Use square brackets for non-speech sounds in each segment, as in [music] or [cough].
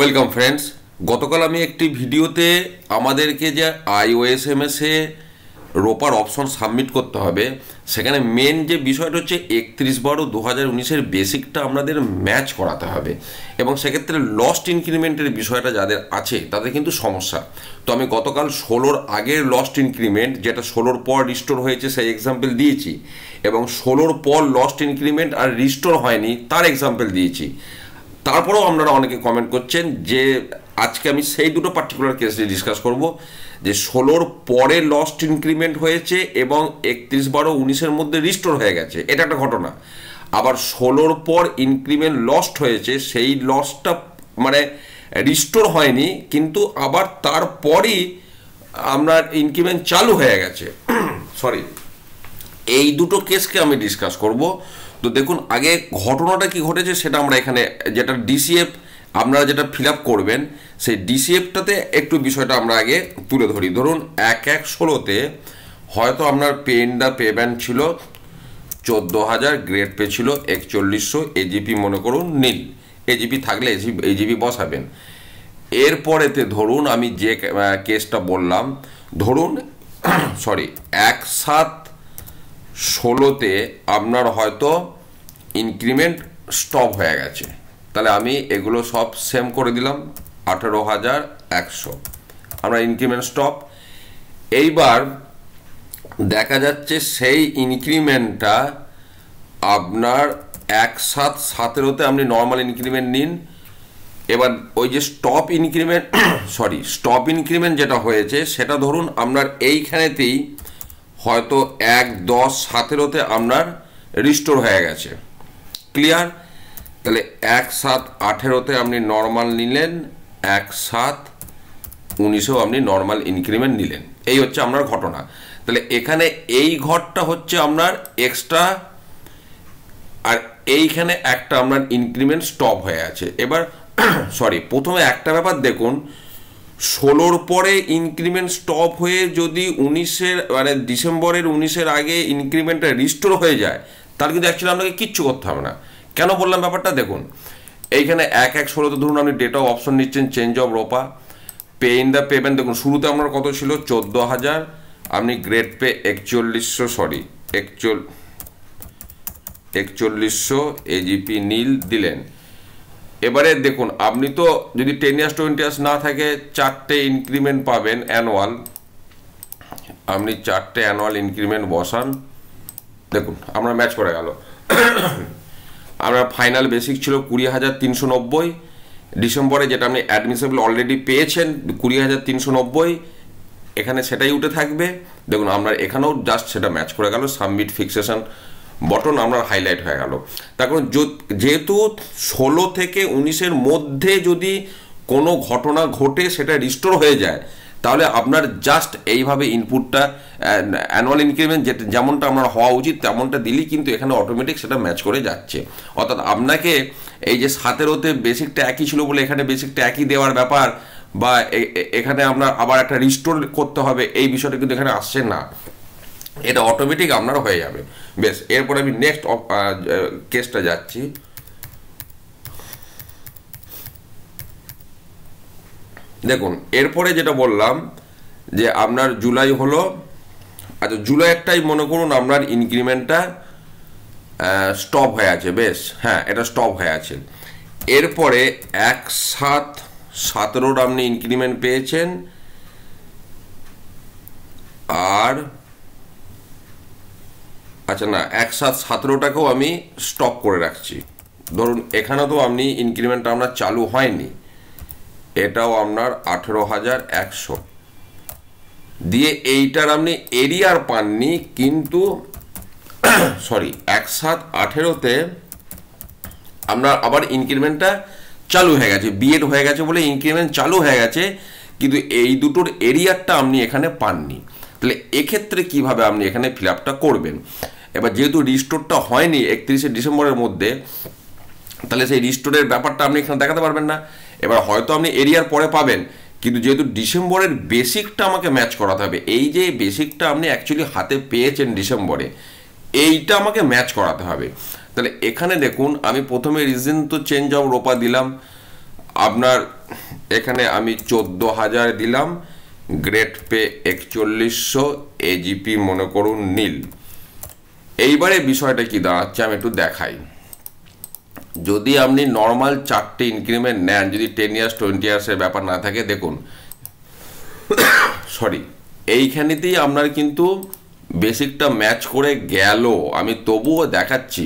welcome friends গতকাল আমি একটি ভিডিওতে আমাদেরকে যে আইওএসএমএসে রোপার অপশন সাবমিট করতে হবে সেখানে মেন যে বিষয়টা হচ্ছে একত্রিশ বারো দু হাজার উনিশের বেসিকটা আমাদের ম্যাচ করাতে হবে এবং সেক্ষেত্রে লস্ট ইনক্রিমেন্টের বিষয়টা যাদের আছে তাদের কিন্তু সমস্যা তো আমি গতকাল ষোলোর আগের লস্ট ইনক্রিমেন্ট যেটা ষোলোর পর রিস্টোর হয়েছে সেই এক্সাম্পল দিয়েছি এবং ষোলোর পর লস্ট ইনক্রিমেন্ট আর রিস্টোর হয়নি তার এক্সাম্পল দিয়েছি তারপরেও আপনারা অনেকে কমেন্ট করছেন যে আজকে আমি সেই দুটো পার্টিকুলার কেস নিয়ে ডিসকাস করব যে ষোলোর পরে লস্ট ইনক্রিমেন্ট হয়েছে এবং একত্রিশ বারো উনিশের মধ্যে রিস্টোর হয়ে গেছে এটা একটা ঘটনা আবার ষোলোর পর ইনক্রিমেন্ট লস্ট হয়েছে সেই লসটা মানে রিস্টোর হয়নি কিন্তু আবার তারপরই আমরা ইনক্রিমেন্ট চালু হয়ে গেছে সরি [clears throat] এই দুটো কেসকে আমি ডিসকাস করব তো দেখুন আগে ঘটনাটা কি ঘটেছে সেটা আমরা এখানে যেটা ডিসিএফ আপনারা যেটা ফিল করবেন সেই ডিসিএফটাতে একটু বিষয়টা আমরা আগে তুলে ধরি ধরুন এক এক ষোলোতে হয়তো আপনার পেনটা পে ব্যান ছিল চোদ্দো হাজার গ্রেড পে ছিল একচল্লিশশো এজিপি মনে করুন নীল এজিপি থাকলে এজি এজিপি বসাবেন এরপরেতে ধরুন আমি যে কেসটা বললাম ধরুন সরি [coughs] এক সাত ষোলোতে আপনার হয়তো ইনক্রিমেন্ট স্টপ হয়ে গেছে তাহলে আমি এগুলো সব সেম করে দিলাম আঠেরো হাজার একশো আমরা ইনক্রিমেন্ট স্টপ এইবার দেখা যাচ্ছে সেই ইনক্রিমেন্টটা আপনার এক সাত সতেরোতে আপনি নর্মাল ইনক্রিমেন্ট নিন এবার ওই যে stop increment sorry stop increment যেটা হয়েছে সেটা ধরুন আপনার এইখানেতেই হয়তো এক দশ সাতেরোতে আপনার রিস্টোর হয়ে গেছে ক্লিয়ার তাহলে এক সাত আঠেরোতে আপনি নর্মাল নিলেন এক সাত উনিশেও আপনি নর্মাল ইনক্রিমেন্ট নিলেন এই হচ্ছে আপনার ঘটনা তাহলে এখানে এই ঘরটা হচ্ছে আপনার এক্সট্রা আর এইখানে একটা আপনার ইনক্রিমেন্ট স্টপ হয়ে আছে এবার সরি [coughs] প্রথমে একটা ব্যাপার দেখুন ষোলোর পরে ইনক্রিমেন্ট স্টপ হয়ে যদি উনিশের মানে ডিসেম্বরের উনিশের আগে ইনক্রিমেন্টটা রিস্টোর হয়ে যায় তাহলে কিন্তু অ্যাকচুয়ালি আপনাকে কিচ্ছু করতে হবে না কেন বললাম ব্যাপারটা দেখুন এইখানে এক এক ষোলোতে ধরুন আপনি ডেট অফ অপশন নিচ্ছেন change of ROPA pay in the payment দেখুন শুরুতে আপনার কত ছিল চোদ্দো হাজার আপনি গ্রেড পে একচল্লিশশো সরি একচল একচল্লিশশো এজিপি নীল দিলেন এবারে দেখুন আপনি তো যদি টেন ইয়ার্স টোয়েন্টি ইয়ার্স না থাকে চারটে ইনক্রিমেন্ট পাবেন অ্যানুয়াল আপনি চারটে অ্যানুয়াল ইনক্রিমেন্ট বসান দেখুন আমরা ম্যাচ করে গেল আমরা ফাইনাল বেসিক ছিল কুড়ি হাজার তিনশো নব্বই ডিসেম্বরে যেটা আপনি অ্যাডমিশেবল অলরেডি পেয়েছেন কুড়ি হাজার তিনশো নব্বই এখানে সেটাই উঠে থাকবে দেখুন আমরা এখানেও জাস্ট সেটা ম্যাচ করে গেল সাবমিট ফিক্সেশন বটন আমরা হাইলাইট হয়ে গেল তার কারণ যেহেতু ষোলো থেকে উনিশের মধ্যে যদি কোনো ঘটনা ঘটে সেটা রিস্টোর হয়ে যায় তাহলে আপনার জাস্ট এইভাবে ইনপুটটা অ্যানুয়াল ইনক্রিমেন্ট যে যেমনটা আপনার হওয়া উচিত তেমনটা দিলেই কিন্তু এখানে অটোমেটিক সেটা ম্যাচ করে যাচ্ছে অর্থাৎ আপনাকে এই যে সাতেরোতে বেসিকটা একই ছিল বলে এখানে বেসিকটা একই দেওয়ার ব্যাপার বা এখানে আপনার আবার একটা রিস্টোর করতে হবে এই বিষয়টা কিন্তু এখানে আসছে না এটা অটোমেটিক আপনার হয়ে যাবে বেশ এরপর আমি নেক্সট কেসটা যাচ্ছি দেখুন এরপরে যেটা বললাম যে আপনার জুলাই হলো আচ্ছা জুলাই একটাই মনে করুন আপনার ইনক্রিমেন্টটা স্টপ হয়ে আছে বেশ হ্যাঁ এটা স্টপ হয়ে আছে এরপরে এক সাত সতেরোর আপনি ইনক্রিমেন্ট পেয়েছেন আর আচ্ছা না একসাথ সতেরোটাকেও আমি স্টপ করে রাখছি ধরুন এখানে তো আপনি ইনক্রিমেন্ট আপনার চালু হয়নি এটাও আপনার আঠেরো হাজার একশো দিয়ে এইটার আপনি এরিয়ার পাননি কিন্তু সরি [coughs] এক সাত আঠেরোতে আপনার আবার ইনক্রিমেন্টটা চালু হয়ে গেছে বিএড হয়ে গেছে বলে ইনক্রিমেন্ট চালু হয়ে গেছে কিন্তু এই দুটোর এরিয়ারটা আপনি এখানে পাননি তাহলে এক্ষেত্রে কিভাবে আপনি এখানে ফিল করবেন এবার যেহেতু রিস্টোরটা হয়নি একত্রিশে ডিসেম্বরের মধ্যে তাহলে সেই রিস্টোরের ব্যাপারটা আপনি এখানে দেখাতে পারবেন না এবার হয়তো আপনি এরিয়ার পরে পাবেন কিন্তু যেহেতু ডিসেম্বরের বেসিকটা আমাকে ম্যাচ করাতে হবে এই যে বেসিকটা আপনি অ্যাকচুয়ালি হাতে পেয়েছেন ডিসেম্বরে এইটা আমাকে ম্যাচ করাতে হবে তাহলে এখানে দেখুন আমি প্রথমে রিজন তো চেঞ্জ অফ রোপা দিলাম আপনার এখানে আমি চোদ্দো হাজার দিলাম গ্রেট পে একচল্লিশশো এজিপি মনে করুন নীল এইবারে বিষয়টা কি দাঁড়াচ্ছে আমি একটু দেখাই যদি আপনি নর্মাল চারটে ইনক্রিমেন্ট নেন যদি টেন ইয়ার্স টোয়েন্টি ইয়ার্সের ব্যাপার না থাকে দেখুন সরি এইখানেতেই আপনার কিন্তু বেসিকটা ম্যাচ করে গেল আমি তবুও দেখাচ্ছি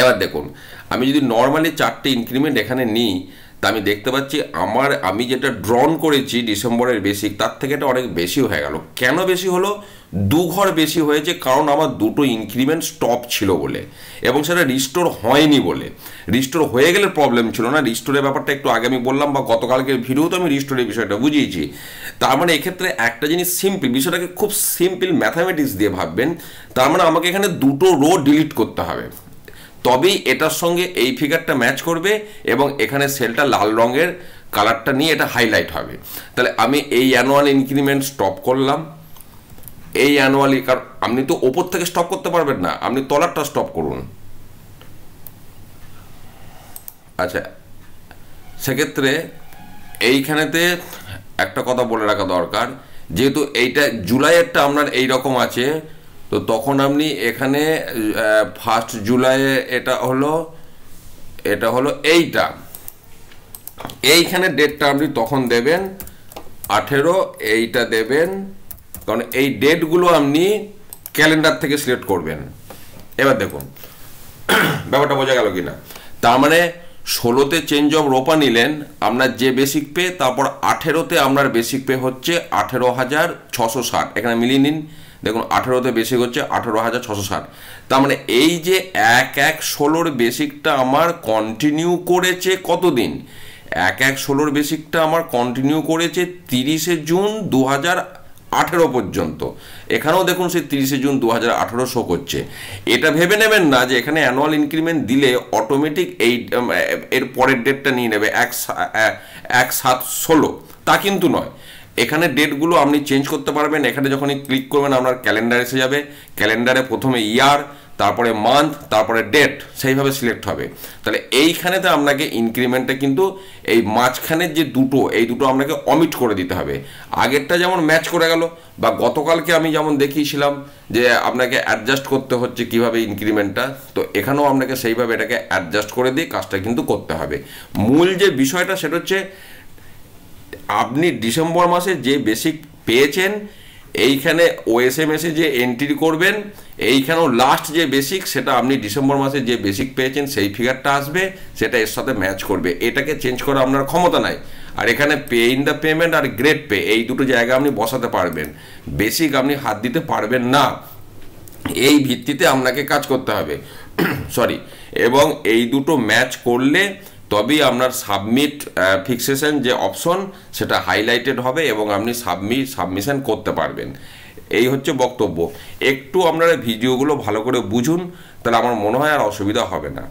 এবার দেখুন আমি যদি নর্মালি চারটে ইনক্রিমেন্ট এখানে নিই তা আমি দেখতে পাচ্ছি আমার আমি যেটা ড্রন করেছি ডিসেম্বরের বেসিক তার থেকে এটা অনেক বেশি হয়ে গেল কেন বেশি হলো দু ঘর বেশি হয়েছে কারণ আমার দুটো ইনক্রিমেন্ট স্টপ ছিল বলে এবং সেটা রিস্টোর হয়নি বলে রিস্টোর হয়ে গেলে প্রবলেম ছিল না রিস্টোরের ব্যাপারটা একটু আগে আমি বললাম বা গতকালকের ভিডিও তো আমি রিস্টোরের বিষয়টা বুঝিয়েছি তার মানে এক্ষেত্রে একটা জিনিস সিম্পল বিষয়টাকে খুব সিম্পল ম্যাথামেটিক্স দিয়ে ভাববেন তার মানে আমাকে এখানে দুটো রো ডিলিট করতে হবে তবেই এটার সঙ্গে এই ফিগারটা ম্যাচ করবে এবং এখানে সেলটা লাল রঙের কালারটা নিয়ে এটা হাইলাইট হবে তাহলে আমি এই অ্যানুয়াল ইনক্রিমেন্ট স্টপ করলাম এই অ্যানুয়ালি e- কারণ আপনি তো ওপর থেকে স্টপ করতে পারবেন না আপনি তলারটা স্টপ করুন আচ্ছা সেক্ষেত্রে এইখানেতে একটা কথা বলে রাখা দরকার যেহেতু এইটা জুলাইয়েরটা আপনার এই রকম আছে তো তখন আপনি এখানে ফার্স্ট জুলাই এটা হলো এটা হলো এইটা এইখানে ডেটটা আপনি তখন দেবেন আঠেরো এইটা দেবেন কারণ এই ডেটগুলো আপনি ক্যালেন্ডার থেকে সিলেক্ট করবেন এবার দেখুন ব্যাপারটা বোঝা গেল কি না তার মানে ষোলোতে চেঞ্জ অফ রোপা নিলেন আপনার যে বেসিক পে তারপর আঠেরোতে আপনার বেসিক পে হচ্ছে আঠেরো হাজার ছশো ষাট এখানে মিলিয়ে নিন দেখুন আঠেরোতে বেসিক হচ্ছে আঠেরো হাজার ছশো ষাট তার মানে এই যে এক এক ষোলোর বেসিকটা আমার কন্টিনিউ করেছে কতদিন এক এক ষোলোর বেসিকটা আমার কন্টিনিউ করেছে তিরিশে জুন দু হাজার আঠেরো পর্যন্ত এখানেও দেখুন সে তিরিশে জুন দু হাজার আঠেরো শো করছে এটা ভেবে নেবেন না যে এখানে অ্যানুয়াল ইনক্রিমেন্ট দিলে অটোমেটিক এই এর পরের ডেটটা নিয়ে নেবে এক এক সাত ষোলো তা কিন্তু নয় এখানে ডেটগুলো আপনি চেঞ্জ করতে পারবেন এখানে যখনই ক্লিক করবেন আপনার ক্যালেন্ডার এসে যাবে ক্যালেন্ডারে প্রথমে ইয়ার তারপরে মান্থ তারপরে ডেট সেইভাবে সিলেক্ট হবে তাহলে এইখানেতে আপনাকে ইনক্রিমেন্টটা কিন্তু এই মাঝখানের যে দুটো এই দুটো আপনাকে অমিট করে দিতে হবে আগেরটা যেমন ম্যাচ করে গেল বা গতকালকে আমি যেমন দেখিয়েছিলাম যে আপনাকে অ্যাডজাস্ট করতে হচ্ছে কিভাবে ইনক্রিমেন্টটা তো এখানেও আপনাকে সেইভাবে এটাকে অ্যাডজাস্ট করে দিয়ে কাজটা কিন্তু করতে হবে মূল যে বিষয়টা সেটা হচ্ছে আপনি ডিসেম্বর মাসে যে বেসিক পেয়েছেন এইখানে ওএসএমএসে যে এন্ট্রি করবেন এইখানেও লাস্ট যে বেসিক সেটা আপনি ডিসেম্বর মাসে যে বেসিক পেয়েছেন সেই ফিগারটা আসবে সেটা এর সাথে ম্যাচ করবে এটাকে চেঞ্জ করা আপনার ক্ষমতা নাই আর এখানে পে ইন দ্য পেমেন্ট আর গ্রেড পে এই দুটো জায়গা আপনি বসাতে পারবেন বেসিক আপনি হাত দিতে পারবেন না এই ভিত্তিতে আপনাকে কাজ করতে হবে সরি [coughs] এবং এই দুটো ম্যাচ করলে তবেই আপনার সাবমিট ফিক্সেশন যে অপশন সেটা হাইলাইটেড হবে এবং আপনি সাবমিট সাবমিশন করতে পারবেন এই হচ্ছে বক্তব্য একটু আপনারা ভিডিওগুলো ভালো করে বুঝুন তাহলে আমার মনে হয় আর অসুবিধা হবে না